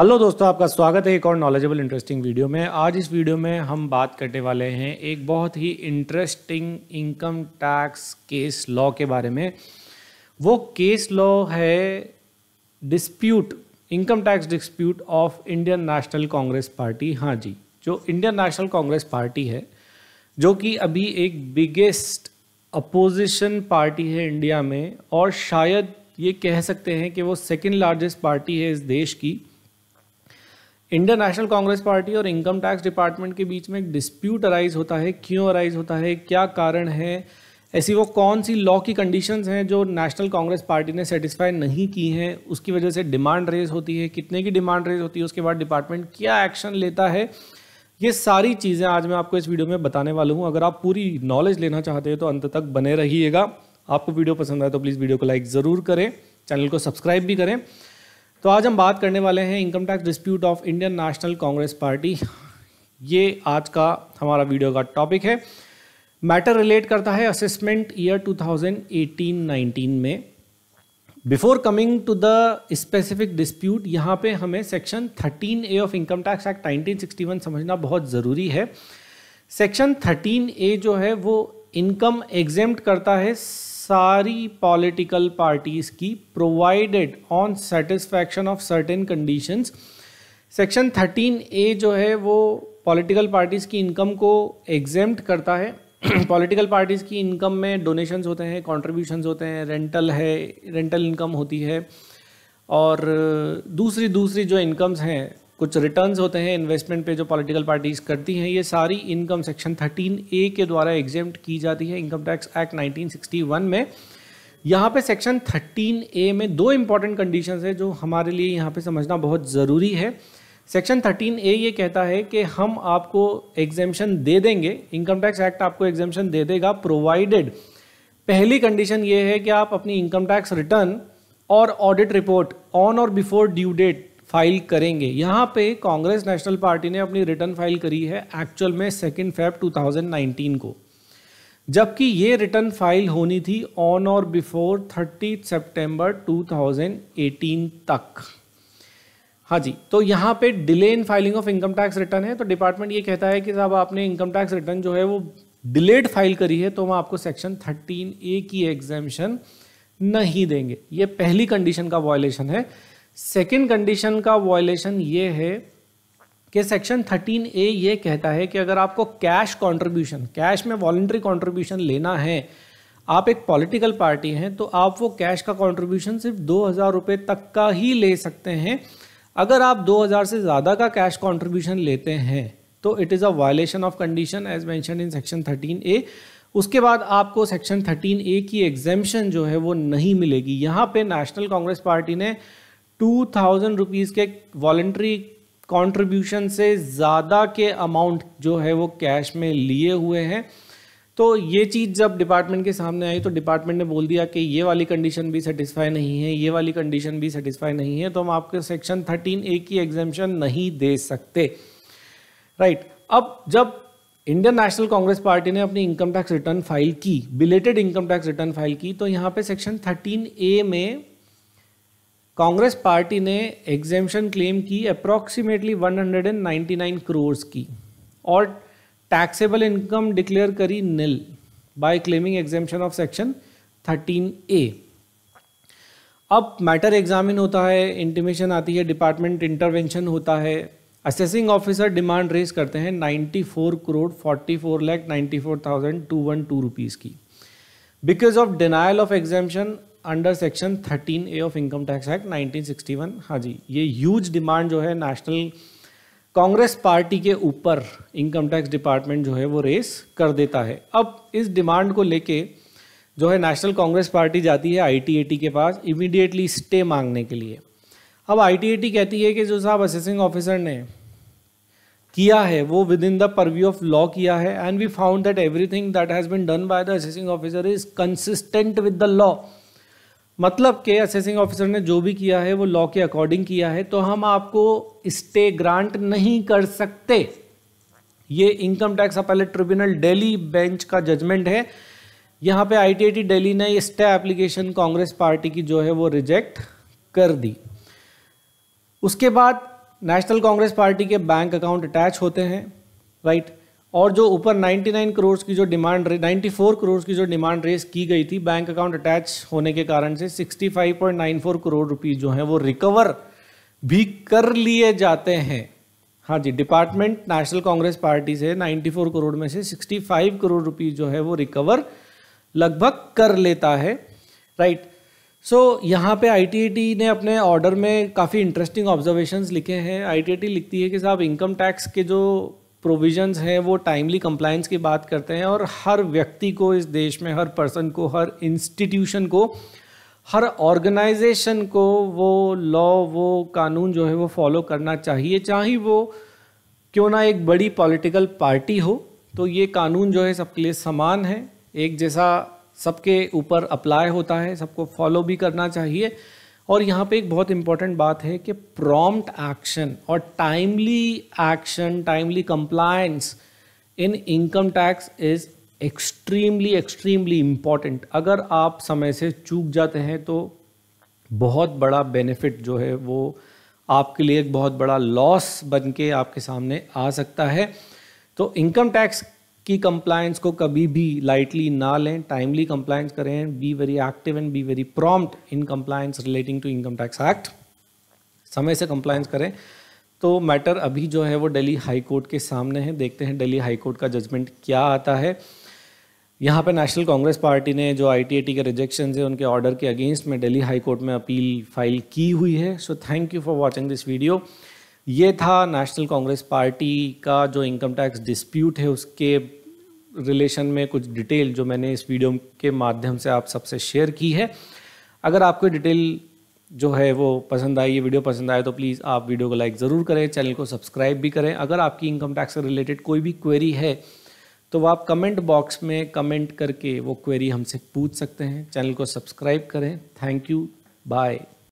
Hello दोस्तों आपका स्वागत है एक और नॉलेजेबल इंटरेस्टिंग वीडियो में आज इस वीडियो में हम बात करने वाले हैं एक बहुत ही interesting income tax case law के बारे में वो केस लॉ है dispute income tax dispute of Indian National Congress party हाँ जी जो इंडियन नेशनल कांग्रेस पार्टी है जो कि अभी एक बिगेस्ट अपोजिशन पार्टी है इंडिया में और शायद ये कह सकते हैं कि वो सेकेंड लार्जेस्ट पार्टी है इस देश की इंडियन नेशनल कांग्रेस पार्टी और इनकम टैक्स डिपार्टमेंट के बीच में एक डिस्प्यूट अराइज होता है क्यों अराइज होता है क्या कारण है ऐसी वो कौन सी लॉ की कंडीशंस हैं जो नेशनल कांग्रेस पार्टी ने सेटिस्फाई नहीं की हैं उसकी वजह से डिमांड रेज होती है कितने की डिमांड रेज होती है उसके बाद डिपार्टमेंट क्या एक्शन लेता है ये सारी चीज़ें आज मैं आपको इस वीडियो में बताने वाला हूँ अगर आप पूरी नॉलेज लेना चाहते हैं तो अंत तक बने रहिएगा आपको वीडियो पसंद आए तो प्लीज़ वीडियो को लाइक ज़रूर करें चैनल को सब्सक्राइब भी करें तो आज हम बात करने वाले हैं income tax dispute of Indian National Congress party ये आज का हमारा वीडियो का टॉपिक है मैटर रिलेट करता है असेसमेंट ईयर 2018-19 में before coming to the specific dispute यहाँ पे हमें section 13 A of income tax act 1961 समझना बहुत ज़रूरी है सेक्शन 13 ए जो है वो इनकम एग्जेम्प्ट करता है सारी पॉलिटिकल पार्टीज की provided on satisfaction of certain conditions section thirteen A जो है वो पॉलिटिकल पार्टीज़ की इनकम को एग्जेम्प्ट करता है पॉलिटिकल पार्टीज़ की इनकम में डोनेशंस होते हैं कॉन्ट्रीब्यूशंस होते हैं रेंटल है रेंटल इनकम होती है और दूसरी दूसरी जो इनकम्स हैं कुछ रिटर्न्स होते हैं इन्वेस्टमेंट पे जो पॉलिटिकल पार्टीज करती हैं ये सारी इनकम सेक्शन 13 ए के द्वारा एग्जेम्प्ट की जाती है इनकम टैक्स एक्ट 1961 में यहाँ पे सेक्शन 13 ए में दो इंपॉर्टेंट कंडीशंस है जो हमारे लिए यहाँ पे समझना बहुत ज़रूरी है सेक्शन 13 ए ये कहता है कि हम आपको एग्जेम्पन दे देंगे इनकम टैक्स एक्ट आपको एग्जेम्पन दे देगा प्रोवाइडेड पहली कंडीशन ये है कि आप अपनी इनकम टैक्स रिटर्न और ऑडिट रिपोर्ट ऑन और बिफोर ड्यू डेट फाइल करेंगे यहाँ पे कांग्रेस नेशनल पार्टी ने अपनी रिटर्न फाइल करी है एक्चुअल में सेकेंड फेब 2019 को जबकि ये रिटर्न फाइल होनी थी ऑन और बिफोर थर्टी सितंबर 2018 तक हाँ जी तो यहाँ पे delay in filing of income tax return है तो डिपार्टमेंट ये कहता है कि साहब आपने इनकम टैक्स रिटर्न जो है वो डिलेड फाइल करी है तो हम आपको सेक्शन 13 ए की एग्जामेशन नहीं देंगे ये पहली कंडीशन का वॉयलेशन है सेकेंड कंडीशन का वॉयलेशन ये है कि सेक्शन 13 ए ये कहता है कि अगर आपको कैश कंट्रीब्यूशन कैश में वॉल्ट्री कंट्रीब्यूशन लेना है आप एक पॉलिटिकल पार्टी हैं तो आप वो कैश का कंट्रीब्यूशन सिर्फ दो हज़ार रुपये तक का ही ले सकते हैं अगर आप दो हज़ार से ज़्यादा का कैश कंट्रीब्यूशन लेते हैं तो it is a violation of condition as mentioned in section thirteen A उसके बाद आपको सेक्शन थर्टीन ए की एग्जेम्पन जो है वो नहीं मिलेगी यहाँ पे नेशनल कांग्रेस पार्टी ने टू थाउजेंड रुपीज़ के वॉल्ट्री कॉन्ट्रीब्यूशन से ज़्यादा के अमाउंट जो है वो कैश में लिए हुए हैं तो ये चीज़ जब डिपार्टमेंट के सामने आई तो डिपार्टमेंट ने बोल दिया कि ये वाली कंडीशन भी सेटिस्फाई नहीं है ये वाली कंडीशन भी सेटिस्फाई नहीं है तो हम आपके सेक्शन थर्टीन ए की एग्जामेशन नहीं दे सकते राइट right. अब जब इंडियन नेशनल कांग्रेस पार्टी ने अपनी इनकम टैक्स रिटर्न फाइल की belated income tax return file की तो यहाँ पे सेक्शन थर्टीन ए में कांग्रेस पार्टी ने एग्जेम्पन क्लेम की अप्रॉक्सीमेटली 199 करोड़ की और टैक्सेबल इनकम डिक्लेयर करी nil by claiming exemption of section 13 A अब मैटर एग्जामिन होता है इंटीमेशन आती है डिपार्टमेंट इंटरवेंशन होता है असेसिंग ऑफिसर डिमांड रेज करते हैं 94 crore 44 lakh 94 thousand two one two rupees की because of denial of exemption under section 13 A of income tax act 1961 हाँ जी ये ह्यूज डिमांड जो है नेशनल कांग्रेस पार्टी के ऊपर इनकम टैक्स डिपार्टमेंट जो है वो रेस कर देता है अब इस डिमांड को लेके जो है नेशनल कांग्रेस पार्टी जाती है आईटीएटी के पास इमीडिएटली स्टे मांगने के लिए अब आईटीएटी कहती है कि जो साहब असेसिंग ऑफिसर ने किया है वो within the purview of law किया है and we found that everything that has been done by the assessing officer is consistent with the law मतलब के असेसिंग ऑफिसर ने जो भी किया है वो लॉ के अकॉर्डिंग किया है तो हम आपको स्टे ग्रांट नहीं कर सकते ये income tax appellate tribunal Delhi bench का जजमेंट है यहाँ पे आईटीआईटी दिल्ली ने स्टे एप्लीकेशन कांग्रेस पार्टी की जो है वो रिजेक्ट कर दी उसके बाद नेशनल कांग्रेस पार्टी के बैंक अकाउंट अटैच होते हैं राइट right? और जो ऊपर 99 करोड़ की जो डिमांड 94 करोड़ की जो डिमांड रेस की गई थी बैंक अकाउंट अटैच होने के कारण से 65.94 करोड़ रुपीज़ जो हैं वो रिकवर भी कर लिए जाते हैं हाँ जी डिपार्टमेंट नेशनल कांग्रेस पार्टी से 94 करोड़ में से 65 करोड़ रुपीज़ जो है वो रिकवर लगभग कर लेता है राइट right. सो so, यहाँ पे आई ने अपने ऑर्डर में काफ़ी इंटरेस्टिंग ऑब्जर्वेशंस लिखे हैं आई लिखती है कि साहब इनकम टैक्स के जो प्रोविजंस हैं वो टाइमली कंप्लायंस की बात करते हैं और हर व्यक्ति को इस देश में हर पर्सन को हर इंस्टीट्यूशन को हर ऑर्गेनाइजेशन को वो लॉ वो कानून जो है वो फॉलो करना चाहिए चाहे वो क्यों ना एक बड़ी पॉलिटिकल पार्टी हो तो ये कानून जो है सबके लिए समान है एक जैसा सबके ऊपर अप्लाई होता है सबको फॉलो भी करना चाहिए और यहाँ पे एक बहुत इंपॉर्टेंट बात है कि प्रॉम्प्ट एक्शन और timely action timely compliance in income tax is extremely extremely important अगर आप समय से चूक जाते हैं तो बहुत बड़ा बेनिफिट जो है वो आपके लिए एक बहुत बड़ा लॉस बन के आपके सामने आ सकता है तो इनकम टैक्स कि कंप्लायंस को कभी भी लाइटली ना लें टाइमली कंप्लायंस करें be very active and be very prompt in compliance relating to income tax act समय से कंप्लायंस करें तो मैटर अभी जो है वो दिल्ली हाई कोर्ट के सामने है देखते हैं दिल्ली हाई कोर्ट का जजमेंट क्या आता है यहाँ पे नेशनल कांग्रेस पार्टी ने जो आई के रिजेक्शन है उनके ऑर्डर के अगेंस्ट में दिल्ली हाई कोर्ट में अपील फाइल की हुई है so thank you for watching this video ये था नेशनल कांग्रेस पार्टी का जो इनकम टैक्स डिस्प्यूट है उसके रिलेशन में कुछ डिटेल जो मैंने इस वीडियो के माध्यम से आप सबसे शेयर की है अगर आपको डिटेल जो है वो पसंद आई ये वीडियो पसंद आए तो प्लीज़ आप वीडियो को लाइक ज़रूर करें चैनल को सब्सक्राइब भी करें अगर आपकी इनकम टैक्स से रिलेटेड कोई भी क्वेरी है तो आप कमेंट बॉक्स में कमेंट करके वो क्वेरी हमसे पूछ सकते हैं चैनल को सब्सक्राइब करें थैंक यू बाय